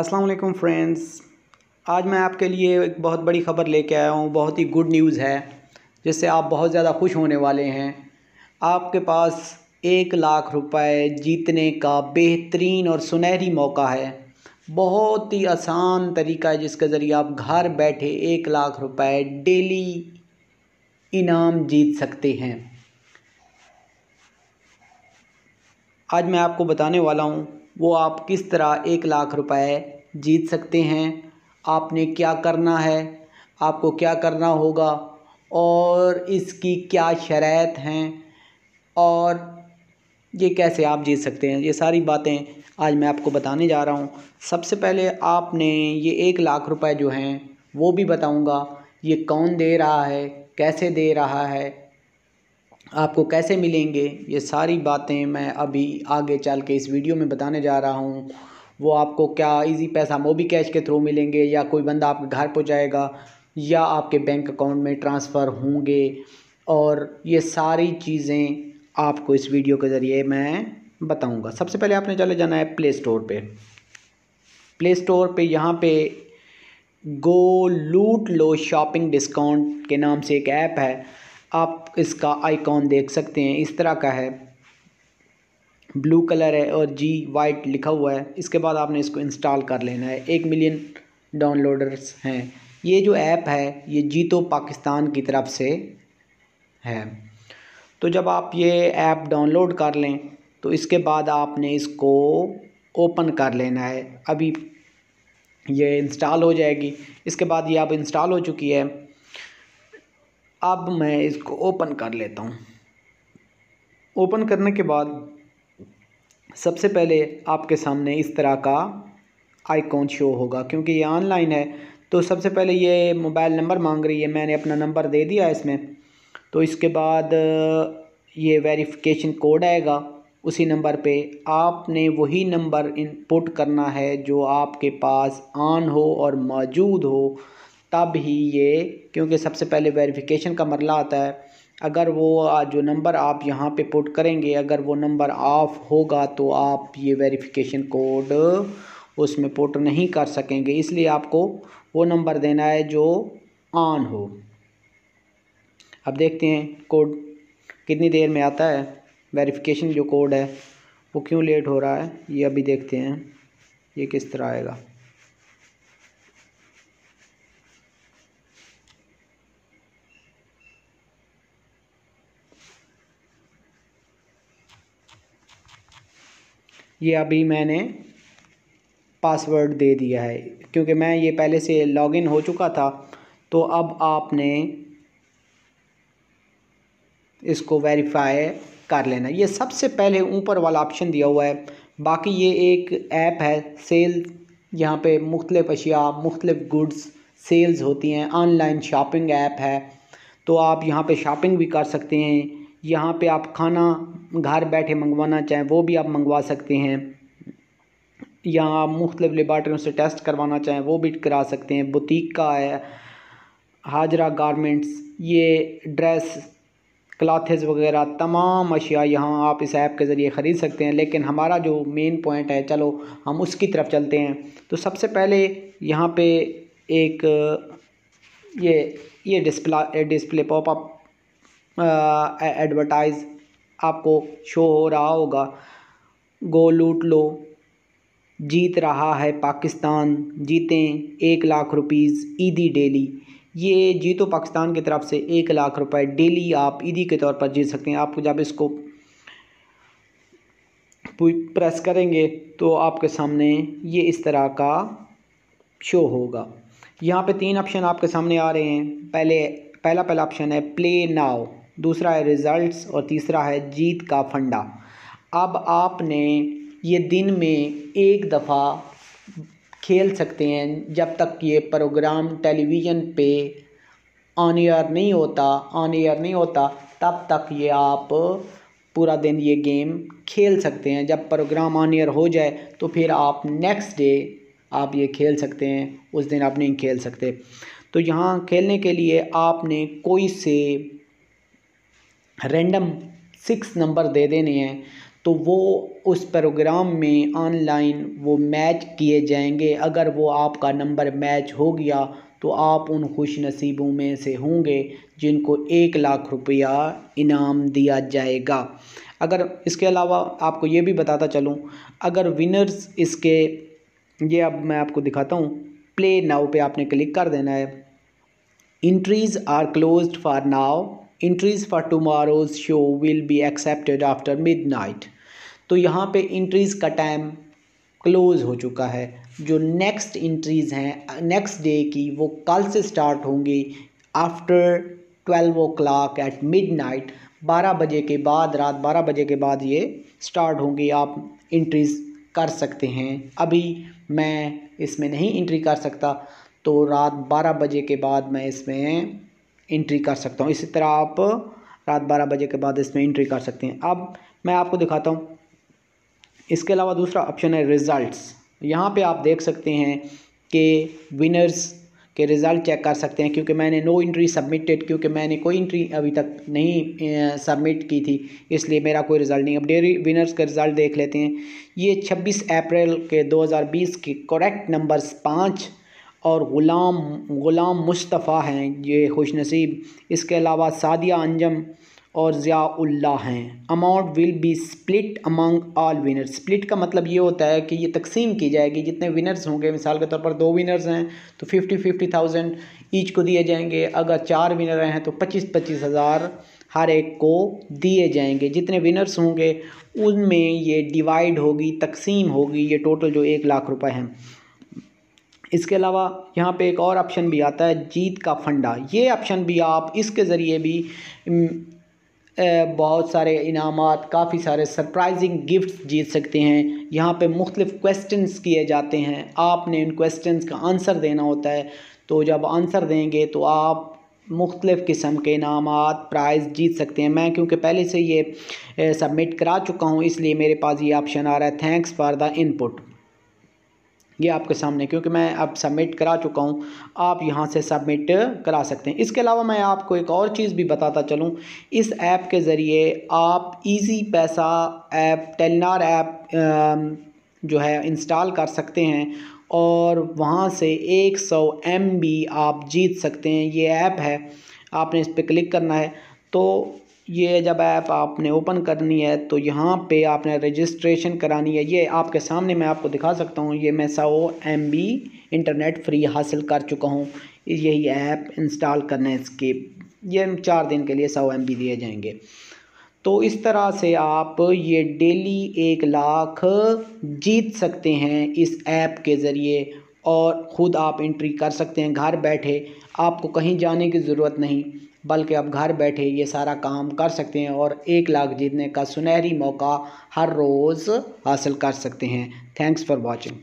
अस्सलाम वालेकुम फ्रेंड्स आज मैं आपके लिए एक बहुत बड़ी ख़बर लेके आया हूँ बहुत ही गुड न्यूज़ है जिससे आप बहुत ज़्यादा खुश होने वाले हैं आपके पास एक लाख रुपए जीतने का बेहतरीन और सुनहरी मौका है बहुत ही आसान तरीका है जिसके ज़रिए आप घर बैठे एक लाख रुपए डेली इनाम जीत सकते हैं आज मैं आपको बताने वाला हूँ वो आप किस तरह एक लाख रुपए जीत सकते हैं आपने क्या करना है आपको क्या करना होगा और इसकी क्या शरात हैं और ये कैसे आप जीत सकते हैं ये सारी बातें आज मैं आपको बताने जा रहा हूँ सबसे पहले आपने ये एक लाख रुपए जो हैं वो भी बताऊँगा ये कौन दे रहा है कैसे दे रहा है आपको कैसे मिलेंगे ये सारी बातें मैं अभी आगे चल के इस वीडियो में बताने जा रहा हूँ वो आपको क्या इजी पैसा मोबी कैश के थ्रू मिलेंगे या कोई बंदा आपके घर पहुँचाएगा या आपके बैंक अकाउंट में ट्रांसफ़र होंगे और ये सारी चीज़ें आपको इस वीडियो के ज़रिए मैं बताऊँगा सबसे पहले आपने चले जाना है प्ले स्टोर पर प्ले स्टोर पर यहाँ पर गो लूट लो शॉपिंग डिस्काउंट के नाम से एक ऐप है आप इसका आइकॉन देख सकते हैं इस तरह का है ब्लू कलर है और जी वाइट लिखा हुआ है इसके बाद आपने इसको इंस्टॉल कर लेना है एक मिलियन डाउनलोडर्स हैं ये जो ऐप है ये जीतो पाकिस्तान की तरफ से है तो जब आप ये ऐप डाउनलोड कर लें तो इसके बाद आपने इसको ओपन कर लेना है अभी ये इंस्टॉल हो जाएगी इसके बाद ये अब इंस्टॉल हो चुकी है अब मैं इसको ओपन कर लेता हूँ ओपन करने के बाद सबसे पहले आपके सामने इस तरह का आइकॉन शो होगा क्योंकि ये ऑनलाइन है तो सबसे पहले ये मोबाइल नंबर मांग रही है मैंने अपना नंबर दे दिया है इसमें तो इसके बाद ये वेरिफिकेशन कोड आएगा उसी नंबर पे आपने वही नंबर इनपुट करना है जो आपके पास ऑन हो और मौजूद हो तब ही ये क्योंकि सबसे पहले वेरिफिकेशन का मरला आता है अगर वो जो नंबर आप यहाँ पे पुट करेंगे अगर वो नंबर ऑफ़ होगा तो आप ये वेरिफिकेशन कोड उसमें पुट नहीं कर सकेंगे इसलिए आपको वो नंबर देना है जो ऑन हो अब देखते हैं कोड कितनी देर में आता है वेरिफिकेशन जो कोड है वो क्यों लेट हो रहा है ये अभी देखते हैं ये किस तरह आएगा ये अभी मैंने पासवर्ड दे दिया है क्योंकि मैं ये पहले से लॉगिन हो चुका था तो अब आपने इसको वेरीफाई कर लेना ये सबसे पहले ऊपर वाला ऑप्शन दिया हुआ है बाकी ये एक ऐप है सेल यहाँ पे मुख्तलिफ़ अशिया मुख्तलिफ़ गुड्स सेल्स होती हैं ऑनलाइन शॉपिंग ऐप है तो आप यहाँ पे शॉपिंग भी कर सकते हैं यहाँ पे आप खाना घर बैठे मंगवाना चाहें वो भी आप मंगवा सकते हैं या आप मुख्तलिफ़ लेबार्टरियों से टेस्ट करवाना चाहें वो भी करा सकते हैं बुटीक का है हाजरा गारमेंट्स ये ड्रेस क्लाथेज़ वगैरह तमाम अशिया यहाँ आप इस ऐप के ज़रिए ख़रीद सकते हैं लेकिन हमारा जो मेन पॉइंट है चलो हम उसकी तरफ चलते हैं तो सबसे पहले यहाँ पे एक ये ये डिस्प्ला डिस्प्ले पॉपअप एडवर्टाइज़ आपको शो हो रहा होगा गो लूट लो जीत रहा है पाकिस्तान जीतें एक लाख रुपीज़ ईदी डेली ये जीतो पाकिस्तान की तरफ से एक लाख रुपए डेली आप ईदी के तौर पर जीत सकते हैं आप जब इसको प्रेस करेंगे तो आपके सामने ये इस तरह का शो होगा यहाँ पे तीन ऑप्शन आपके सामने आ रहे हैं पहले पहला पहला ऑप्शन है प्ले नाव दूसरा है रिज़ल्ट्स और तीसरा है जीत का फंडा अब आपने ये दिन में एक दफ़ा खेल सकते हैं जब तक ये प्रोग्राम टेलीविज़न पे ऑन ईयर नहीं होता ऑन ईयर नहीं होता तब तक ये आप पूरा दिन ये गेम खेल सकते हैं जब प्रोग्राम ऑन ईयर हो जाए तो फिर आप नेक्स्ट डे आप ये खेल सकते हैं उस दिन आप नहीं खेल सकते तो यहाँ खेलने के लिए आपने कोई से रैंडम सिक्स नंबर दे देने हैं तो वो उस प्रोग्राम में ऑनलाइन वो मैच किए जाएंगे अगर वो आपका नंबर मैच हो गया तो आप उन खुश नसीबों में से होंगे जिनको एक लाख रुपया इनाम दिया जाएगा अगर इसके अलावा आपको ये भी बताता चलूँ अगर विनर्स इसके ये अब मैं आपको दिखाता हूँ प्ले नाव पे आपने क्लिक कर देना है entries are closed for now entries for tomorrow's show will be accepted after midnight तो यहाँ पे इंट्रीज़ का टाइम क्लोज़ हो चुका है जो नेक्स्ट इंट्रीज़ हैं नेक्स्ट डे की वो कल से स्टार्ट होंगी after twelve o'clock at midnight बारह बजे के बाद रात बारह बजे के बाद ये स्टार्ट होंगी आप इंट्रीज़ कर सकते हैं अभी मैं इसमें नहीं इंट्री कर सकता तो रात बारह बजे के बाद मैं इसमें इंट्री कर सकता हूँ इसी तरह आप रात बारह बजे के बाद इसमें इंट्री कर सकते हैं अब मैं आपको दिखाता हूँ इसके अलावा दूसरा ऑप्शन है रिज़ल्ट्स यहाँ पे आप देख सकते हैं कि विनर्स के रिज़ल्ट चेक कर सकते हैं क्योंकि मैंने नो इंट्री सबमिटेड क्योंकि मैंने कोई इंट्री अभी तक नहीं सबमिट की थी इसलिए मेरा कोई रिज़ल्ट नहीं अब डेरी विनर्स का रिज़ल्ट देख लेते हैं ये 26 अप्रैल के 2020 के करेक्ट नंबर्स पाँच और ग़ुलाम ग़ुलाम मुस्तफ़ा हैं ये खुश नसीब इसके अलावा सादिया अंजम और ज़ियाल्ला हैं amount will be split among all winners split का मतलब ये होता है कि ये तकसीम की जाएगी जितने विनर्स होंगे मिसाल के तौर पर दो विनर्स हैं तो फिफ्टी फिफ्टी थाउजेंड ईच को दिए जाएंगे अगर चार विनर हैं तो पच्चीस पच्चीस हज़ार हर एक को दिए जाएंगे जितने विनर्स होंगे उनमें ये डिवाइड होगी तकसीम होगी ये टोटल जो एक लाख रुपए हैं इसके अलावा यहाँ पे एक और ऑप्शन भी आता है जीत का फंडा ये ऑप्शन भी आप इसके ज़रिए भी बहुत सारे इनाम काफ़ी सारे सरप्राइजिंग गिफ्ट्स जीत सकते हैं यहाँ पे मुख्तफ क्वेश्चंस किए जाते हैं आपने उन क्वेश्चंस का आंसर देना होता है तो जब आंसर देंगे तो आप मुख्तफ़ किस्म के इनाम प्राइज़ जीत सकते हैं मैं क्योंकि पहले से ये सबमिट करा चुका हूँ इसलिए मेरे पास ये ऑप्शन आ रहा है थैंक्स फॉर द इनपुट ये आपके सामने क्योंकि मैं अब सबमिट करा चुका हूँ आप यहाँ से सबमिट करा सकते हैं इसके अलावा मैं आपको एक और चीज़ भी बताता चलूँ इस ऐप के ज़रिए आप इजी पैसा ऐप टेलनार ऐप जो है इंस्टॉल कर सकते हैं और वहाँ से 100 सौ आप जीत सकते हैं ये ऐप है आपने इस पर क्लिक करना है तो ये जब ऐप आपने ओपन करनी है तो यहाँ पे आपने रजिस्ट्रेशन करानी है ये आपके सामने मैं आपको दिखा सकता हूँ ये मैं सौ एम बी इंटरनेट फ्री हासिल कर चुका हूँ यही ऐप इंस्टॉल करने इसके ये चार दिन के लिए सौ एम दिए जाएंगे तो इस तरह से आप ये डेली एक लाख जीत सकते हैं इस ऐप के ज़रिए और ख़ुद आप इंट्री कर सकते हैं घर बैठे आपको कहीं जाने की ज़रूरत नहीं बल्कि आप घर बैठे ये सारा काम कर सकते हैं और एक लाख जीतने का सुनहरी मौका हर रोज़ हासिल कर सकते हैं थैंक्स फॉर वॉचिंग